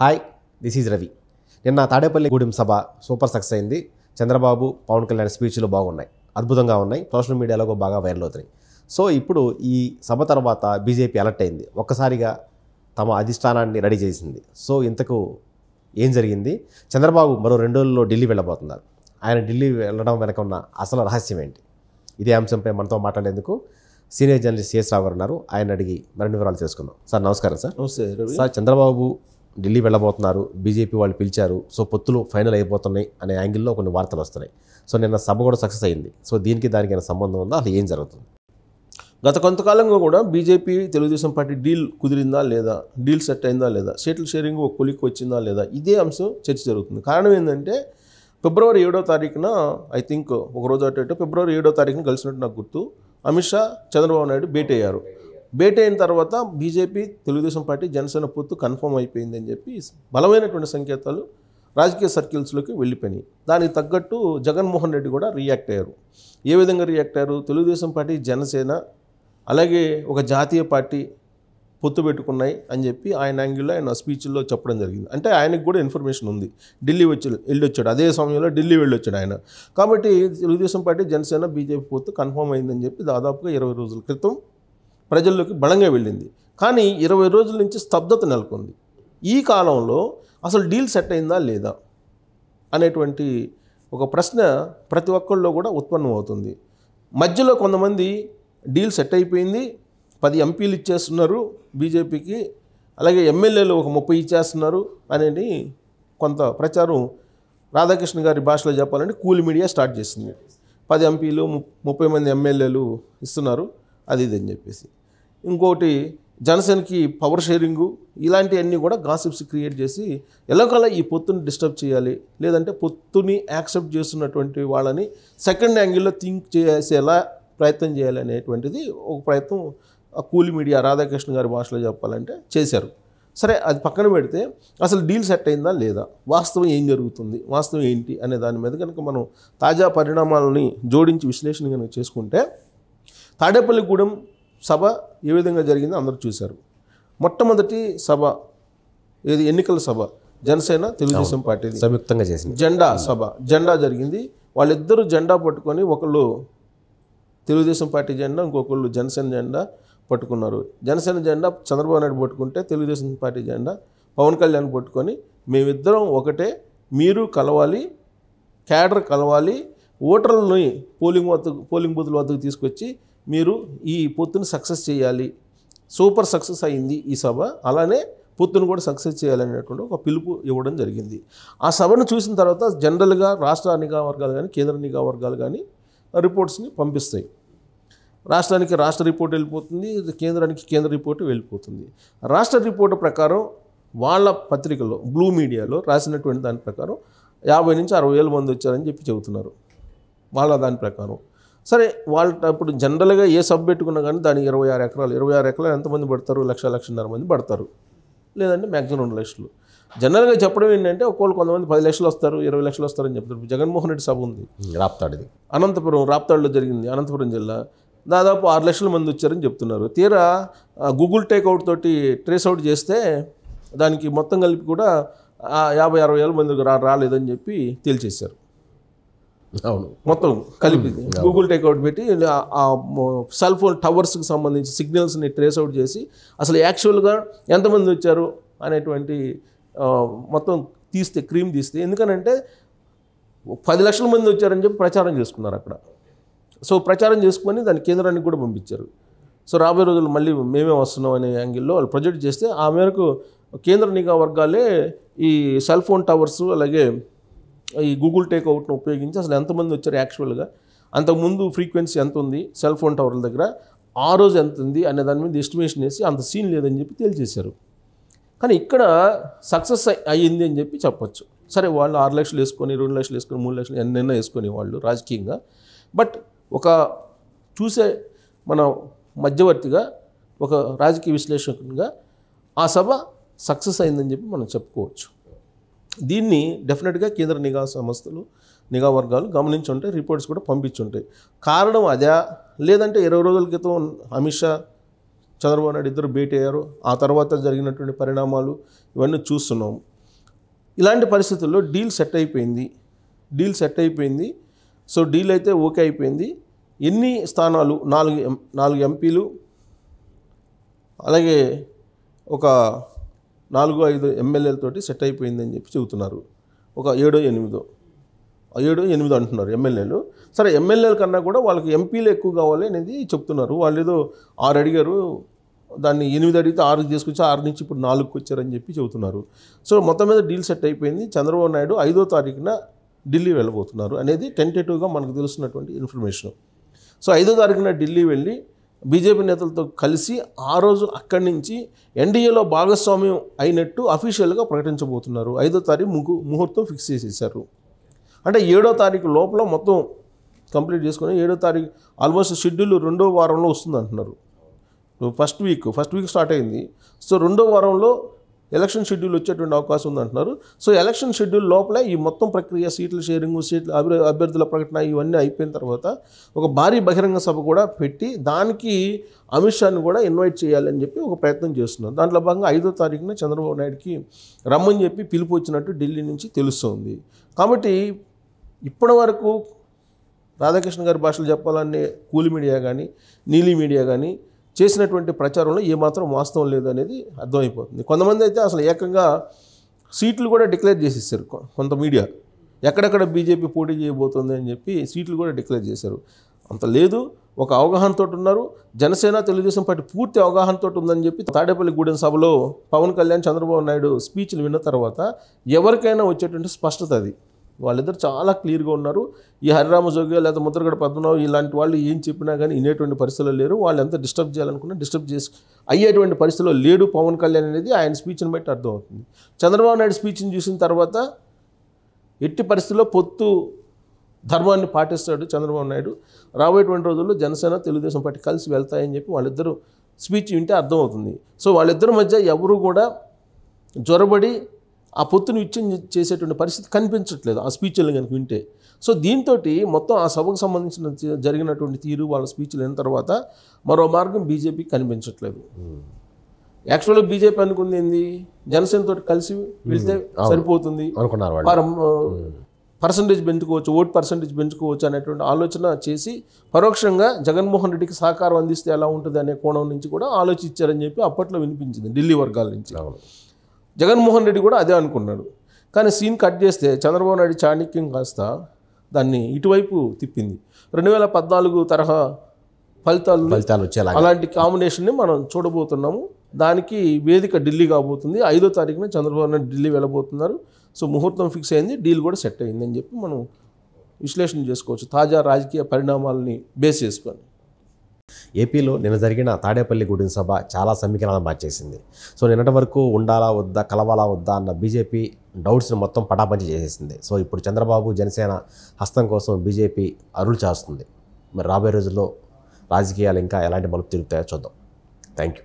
Hi this is Ravi నిన్న తాడేపల్లి గూడెం సభ super success అయింది చంద్రబాబు పవన్ కళ్యాణ్ స్పీచ్లు బాగున్నాయి అద్భుతంగా ఉన్నాయి సోషల్ మీడియాలో బాగా వైరల్ అవుతున్నాయి సో ఇప్పుడు ఈ సభ తర్వాత బీజేపీ అలర్ట్ అయింది ఒక్కసారిగా తమ అధిష్టానాన్ని రెడీ చేసింది సో ఇంతకు ఏం జరిగింది చంద్రబాబు మరో రెండు రోజుల్లో ఢిల్లీ వెళ్ళబోతున్నారు ఆయన ఢిల్లీ వెళ్ళడం వెనక ఉన్న అసలు రహస్యం ఏంటి ఇదే అంశంపై మనతో మాట్లాడేందుకు సీనియర్ జర్నలిస్ట్ సిఎస్ రావు ఉన్నారు ఆయన అడిగి మరిన్ని వివరాలు తెలుసుకుందాం సార్ నమస్కారం సార్ నమస్తే సార్ చంద్రబాబు ఢిల్లీ వెళ్ళబోతున్నారు బీజేపీ వాళ్ళు పిలిచారు సో పొత్తులు ఫైనల్ అయిపోతున్నాయి అనే యాంగిల్లో కొన్ని వార్తలు వస్తున్నాయి సో నిన్న సభ కూడా సక్సెస్ అయింది సో దీనికి దానికి సంబంధం ఉందా అసలు ఏం జరుగుతుంది గత కొంతకాలంగా కూడా బీజేపీ తెలుగుదేశం పార్టీ డీల్ కుదిరిందా లేదా డీల్ సెట్ అయిందా లేదా సీట్ల షేరింగ్ ఒక కొలిక్ వచ్చిందా లేదా ఇదే అంశం చర్చ జరుగుతుంది కారణం ఏంటంటే ఫిబ్రవరి ఏడో తారీఖున ఐ థింక్ ఒక రోజు అటు ఫిబ్రవరి ఏడో తారీఖున కలిసినట్టు నాకు గుర్తు అమిత్ షా చంద్రబాబు నాయుడు భేటీ అయ్యారు భేటీ అయిన తర్వాత బీజేపీ తెలుగుదేశం పార్టీ జనసేన పొత్తు కన్ఫర్మ్ అయిపోయిందని చెప్పి బలమైనటువంటి సంకేతాలు రాజకీయ సర్కిల్స్లోకి వెళ్ళిపోయినాయి దానికి తగ్గట్టు జగన్మోహన్ రెడ్డి కూడా రియాక్ట్ అయ్యారు ఏ విధంగా రియాక్ట్ అయ్యారు తెలుగుదేశం పార్టీ జనసేన అలాగే ఒక జాతీయ పార్టీ పొత్తు పెట్టుకున్నాయి అని చెప్పి ఆయన యాంగిల్లో ఆయన స్పీచ్లో చెప్పడం జరిగింది అంటే ఆయనకు కూడా ఇన్ఫర్మేషన్ ఉంది ఢిల్లీ వచ్చి వెళ్ళొచ్చాడు అదే సమయంలో ఢిల్లీ వెళ్ళొచ్చాడు ఆయన కాబట్టి తెలుగుదేశం పార్టీ జనసేన బీజేపీ పొత్తు కన్ఫర్మ్ అయిందని చెప్పి దాదాపుగా ఇరవై రోజుల క్రితం ప్రజల్లోకి బలంగా వెళ్ళింది కానీ ఇరవై రోజుల నుంచి స్తబ్దత నెలకొంది ఈ కాలంలో అసలు డీల్ సెట్ అయిందా లేదా అనేటువంటి ఒక ప్రశ్న ప్రతి ఒక్కళ్ళలో కూడా ఉత్పన్నం అవుతుంది మధ్యలో కొంతమంది డీల్ సెట్ అయిపోయింది పది ఎంపీలు ఇచ్చేస్తున్నారు బీజేపీకి అలాగే ఎమ్మెల్యేలు ఒక ముప్పై ఇచ్చేస్తున్నారు అనేది కొంత ప్రచారం రాధాకృష్ణ గారి భాషలో చెప్పాలంటే కూల్ మీడియా స్టార్ట్ చేసింది పది ఎంపీలు ముప్పై మంది ఎమ్మెల్యేలు ఇస్తున్నారు అది ఇది అని చెప్పేసి ఇంకోటి జనసేనకి పవర్ షేరింగు ఇలాంటివన్నీ కూడా గాసిప్స్ క్రియేట్ చేసి ఎలాగోలా ఈ పొత్తుని డిస్టర్బ్ చేయాలి లేదంటే పొత్తుని యాక్సెప్ట్ చేస్తున్నటువంటి వాళ్ళని సెకండ్ యాంగిల్లో థింక్ చేసేలా ప్రయత్నం చేయాలి అనేటువంటిది ఒక ప్రయత్నం కూలి మీడియా రాధాకృష్ణ గారి భాషలో చెప్పాలంటే చేశారు సరే అది పక్కన పెడితే అసలు డీల్ సెట్ అయిందా లేదా వాస్తవం ఏం జరుగుతుంది వాస్తవం ఏంటి అనే దాని మీద కనుక మనం తాజా పరిణామాలని జోడించి విశ్లేషణ కనుక చేసుకుంటే తాడేపల్లిగూడెం సభ ఏ విధంగా జరిగిందో అందరూ చూశారు మొట్టమొదటి సభ ఏది ఎన్నికల సభ జనసేన తెలుగుదేశం పార్టీ సంయుక్తంగా చేసింది జెండా సభ జెండా జరిగింది వాళ్ళిద్దరూ జెండా పట్టుకొని ఒకళ్ళు తెలుగుదేశం పార్టీ జెండా ఇంకొకళ్ళు జనసేన జెండా పట్టుకున్నారు జనసేన జెండా చంద్రబాబు నాయుడు పట్టుకుంటే తెలుగుదేశం పార్టీ జెండా పవన్ కళ్యాణ్ పట్టుకొని మేమిద్దరం ఒకటే మీరు కలవాలి క్యాడర్ కలవాలి ఓటర్లని పోలింగ్ వద్ద పోలింగ్ బూతుల వద్దకు తీసుకొచ్చి మీరు ఈ పొత్తును సక్సెస్ చేయాలి సూపర్ సక్సెస్ అయింది ఈ సభ అలానే పొత్తును కూడా సక్సెస్ చేయాలనేటువంటి ఒక పిలుపు ఇవ్వడం జరిగింది ఆ సభను చూసిన తర్వాత జనరల్గా రాష్ట్ర నిఘా వర్గాలు కానీ కేంద్ర నిఘా వర్గాలు కానీ రిపోర్ట్స్ని పంపిస్తాయి రాష్ట్రానికి రాష్ట్ర రిపోర్ట్ వెళ్ళిపోతుంది కేంద్రానికి కేంద్ర రిపోర్ట్ వెళ్ళిపోతుంది రాష్ట్ర రిపోర్ట్ ప్రకారం వాళ్ళ పత్రికలో బ్లూ మీడియాలో రాసినటువంటి దాని ప్రకారం యాభై నుంచి అరవై వేల మంది వచ్చారని చెప్పి చెబుతున్నారు వాళ్ళ దాని ప్రకారం సరే వాళ్ళ అప్పుడు జనరల్గా ఏ సబ్ పెట్టుకున్నా కానీ దానికి ఇరవై ఆరు ఎకరాలు ఇరవై ఆరు ఎకరాలు ఎంతమంది పడతారు లక్ష లక్షన్నర మంది పడతారు లేదంటే మ్యాక్సిమం రెండు లక్షలు జనరల్గా చెప్పడం ఏంటంటే ఒక్కోళ్ళు కొంతమంది పది లక్షలు వస్తారు ఇరవై లక్షలు వస్తారని చెప్తారు జగన్మోహన్ రెడ్డి సభ ఉంది రాప్తాడిది అనంతపురం రాప్తాడులో జరిగింది అనంతపురం జిల్లా దాదాపు ఆరు లక్షల మంది వచ్చారని చెప్తున్నారు తీరా గూగుల్ టేక్అవుట్ తోటి ట్రేస్ అవుట్ చేస్తే దానికి మొత్తం కలిపి కూడా యాభై అరవై వేల మంది రాలేదని చెప్పి తేల్చేశారు అవును మొత్తం కలిపి గూగుల్ టేక్అవుట్ పెట్టి ఆ సెల్ ఫోన్ టవర్స్కి సంబంధించి సిగ్నల్స్ని ట్రేస్ అవుట్ చేసి అసలు యాక్చువల్గా ఎంతమంది వచ్చారు అనేటువంటి మొత్తం తీస్తే క్రీమ్ తీస్తే ఎందుకనంటే పది లక్షల మంది వచ్చారని చెప్పి ప్రచారం చేసుకున్నారు అక్కడ సో ప్రచారం చేసుకొని దాని కేంద్రానికి కూడా పంపించారు సో రాబోయే రోజులు మళ్ళీ మేమే వస్తున్నాం అనే యాంగిల్లో వాళ్ళు ప్రొజెక్ట్ చేస్తే ఆ మేరకు కేంద్ర నిఘా వర్గాలే ఈ సెల్ ఫోన్ టవర్స్ అలాగే ఈ గూగుల్ టేక్అవుట్ను ఉపయోగించి అసలు ఎంతమంది వచ్చారు యాక్చువల్గా అంతకుముందు ఫ్రీక్వెన్సీ ఎంత ఉంది సెల్ ఫోన్ టవర్ల దగ్గర ఆ రోజు ఎంత ఉంది అనే దాని మీద ఎస్టిమేషన్ వేసి అంత సీన్ లేదని చెప్పి తేల్చేశారు కానీ ఇక్కడ సక్సెస్ అయ్యింది అని చెప్పి చెప్పొచ్చు సరే వాళ్ళు ఆరు లక్షలు వేసుకొని రెండు లక్షలు వేసుకొని మూడు లక్షలు ఎన్నైనా వేసుకొని వాళ్ళు రాజకీయంగా బట్ ఒక చూసే మన మధ్యవర్తిగా ఒక రాజకీయ విశ్లేషకునిగా ఆ సభ సక్సెస్ అయిందని చెప్పి మనం చెప్పుకోవచ్చు దీన్ని డెఫినెట్గా కేంద్ర నిఘా సంస్థలు నిఘా వర్గాలు గమనించి ఉంటాయి రిపోర్ట్స్ కూడా పంపించుంటాయి కారణం అదే లేదంటే ఇరవై రోజుల క్రితం అమిత్ షా చంద్రబాబు నాయుడు ఇద్దరు భేటీ అయ్యారు ఆ తర్వాత జరిగినటువంటి పరిణామాలు ఇవన్నీ చూస్తున్నాం ఇలాంటి పరిస్థితుల్లో డీల్ సెట్ అయిపోయింది డీల్ సెట్ అయిపోయింది సో డీల్ అయితే ఓకే అయిపోయింది ఎన్ని స్థానాలు నాలుగు నాలుగు ఎంపీలు అలాగే ఒక నాలుగో ఐదు ఎమ్మెల్యేలతోటి సెట్ అయిపోయిందని చెప్పి చెబుతున్నారు ఒక ఏడో ఎనిమిదో ఏడు ఎనిమిది అంటున్నారు ఎమ్మెల్యేలు సరే ఎమ్మెల్యేల కన్నా కూడా వాళ్ళకి ఎంపీలు ఎక్కువ కావాలి అనేది చెప్తున్నారు వాళ్ళు ఏదో ఆరు అడిగారు దాన్ని ఎనిమిది అడిగితే ఆరు తీసుకొచ్చి ఆరు నుంచి ఇప్పుడు నాలుగుకి వచ్చారని చెప్పి చెబుతున్నారు సో మొత్తం మీద డీల్ సెట్ అయిపోయింది చంద్రబాబు నాయుడు ఐదో తారీఖున ఢిల్లీ వెళ్ళబోతున్నారు అనేది టెంటేటివ్గా మనకు తెలుస్తున్నటువంటి ఇన్ఫర్మేషన్ సో ఐదో తారీఖున ఢిల్లీ వెళ్ళి బీజేపీ నేతలతో కలిసి ఆ రోజు అక్కడి నుంచి ఎన్డీఏలో భాగస్వామ్యం అయినట్టు అఫీషియల్గా ప్రకటించబోతున్నారు ఐదో తారీఖు ముగ్గు ముహూర్తం ఫిక్స్ చేసేసారు అంటే ఏడో తారీఖు లోపల మొత్తం కంప్లీట్ చేసుకుని ఏడో తారీఖు ఆల్మోస్ట్ షెడ్యూల్ రెండో వారంలో వస్తుంది అంటున్నారు first week first week start అయింది సో రెండో వారంలో ఎలక్షన్ షెడ్యూల్ వచ్చేటువంటి అవకాశం ఉంది అంటున్నారు సో ఎలక్షన్ షెడ్యూల్ లోపల ఈ మొత్తం ప్రక్రియ సీట్ల షేరింగ్ సీట్ల అభి అభ్యర్థుల ప్రకటన ఇవన్నీ అయిపోయిన తర్వాత ఒక భారీ బహిరంగ సభ కూడా పెట్టి దానికి అమిత్ షాని కూడా ఇన్వైట్ చేయాలని చెప్పి ఒక ప్రయత్నం చేస్తున్నారు దాంట్లో భాగంగా ఐదో తారీఖున చంద్రబాబు నాయుడుకి రమ్మని చెప్పి పిలుపు వచ్చినట్టు ఢిల్లీ నుంచి తెలుస్తుంది కాబట్టి ఇప్పటి వరకు రాధాకృష్ణ గారి భాషలు చెప్పాలనే కూలి మీడియా కానీ నీలి మీడియా కానీ చేసినటువంటి ప్రచారంలో ఏమాత్రం వాస్తవం లేదనేది అర్థమైపోతుంది కొంతమంది అయితే అసలు ఏకంగా సీట్లు కూడా డిక్లేర్ చేసేసారు కొంత మీడియా ఎక్కడెక్కడ బీజేపీ పోటీ చేయబోతుంది అని చెప్పి సీట్లు కూడా డిక్లేర్ చేశారు అంత లేదు ఒక అవగాహనతో ఉన్నారు జనసేన తెలుగుదేశం పార్టీ పూర్తి అవగాహనతో ఉందని చెప్పి తాడేపల్లి గూడెం సభలో పవన్ కళ్యాణ్ చంద్రబాబు నాయుడు స్పీచ్లు విన్న తర్వాత ఎవరికైనా వచ్చేటువంటి స్పష్టత అది వాళ్ళిద్దరు చాలా క్లియర్గా ఉన్నారు ఈ హరిరామ జోగి లేదా ముద్రగడ పద్మనాభ ఇలాంటి వాళ్ళు ఏం చెప్పినా కానీ వినేటువంటి పరిస్థితుల్లో లేరు వాళ్ళు ఎంత డిస్టర్బ్ చేయాలనుకున్నా డిస్టర్బ్ చేసి అయ్యేటువంటి పరిస్థితిలో లేడు పవన్ కళ్యాణ్ అనేది ఆయన స్పీచ్ని బట్టి అర్థమవుతుంది చంద్రబాబు నాయుడు స్పీచ్ని చూసిన తర్వాత ఎట్టి పరిస్థితుల్లో పొత్తు ధర్మాన్ని పాటిస్తాడు చంద్రబాబు నాయుడు రాబోయేటువంటి రోజుల్లో జనసేన తెలుగుదేశం పార్టీ కలిసి వెళ్తాయని చెప్పి వాళ్ళిద్దరూ స్పీచ్ వింటే అర్థమవుతుంది సో వాళ్ళిద్దరి మధ్య ఎవరు కూడా జ్వరబడి ఆ పొత్తును విచ్ఛం చేసేటువంటి పరిస్థితి కనిపించట్లేదు ఆ స్పీచ్లు కనుక వింటే సో దీంతో మొత్తం ఆ సభకు సంబంధించిన జరిగినటువంటి తీరు వాళ్ళ స్పీచ్లు అయిన తర్వాత మరో మార్గం బీజేపీ కనిపించట్లేదు hmm. యాక్చువల్గా బీజేపీ అనుకుంది ఏంది జనసేనతో కలిసి వెళ్తే hmm. సరిపోతుంది అనుకున్నారు hmm. పర్సంటేజ్ పెంచుకోవచ్చు ఓట్ పర్సంటేజ్ పెంచుకోవచ్చు అనేటువంటి ఆలోచన చేసి పరోక్షంగా జగన్మోహన్ రెడ్డికి సహకారం అందిస్తే ఎలా ఉంటుంది అనే కోణం నుంచి కూడా ఆలోచించారని చెప్పి అప్పట్లో వినిపించింది ఢిల్లీ వర్గాల నుంచి జగన్మోహన్ రెడ్డి కూడా అదే అనుకున్నాడు కానీ సీన్ కట్ చేస్తే చంద్రబాబు నాయుడు చాణక్యం కాస్త దాన్ని ఇటువైపు తిప్పింది రెండు వేల పద్నాలుగు తరహా ఫలితాలు ఫలితాలు వచ్చేలా అలాంటి కాంబినేషన్ని మనం చూడబోతున్నాము దానికి వేదిక ఢిల్లీ కాబోతుంది ఐదో తారీఖున చంద్రబాబు నాయుడు ఢిల్లీ వెళ్ళబోతున్నారు సో ముహూర్తం ఫిక్స్ అయింది డీల్ కూడా సెట్ అయిందని చెప్పి మనం విశ్లేషణ చేసుకోవచ్చు తాజా రాజకీయ పరిణామాలని బేస్ చేసుకొని ఏపీలో నిన్న జరిగిన తాడేపల్లి గుడిన సభ చాలా సమీకరణ మార్చేసింది సో నిన్నటి వరకు ఉండాలా వద్దా కలవాలా వద్దా అన్న బీజేపీ డౌట్స్ని మొత్తం పటాపంచి చేసేసింది సో ఇప్పుడు చంద్రబాబు జనసేన హస్తం కోసం బీజేపీ అరులు చేస్తుంది మరి రాబోయే రోజుల్లో రాజకీయాలు ఇంకా ఎలాంటి మలుపు తిరుగుతాయో చూద్దాం థ్యాంక్ యూ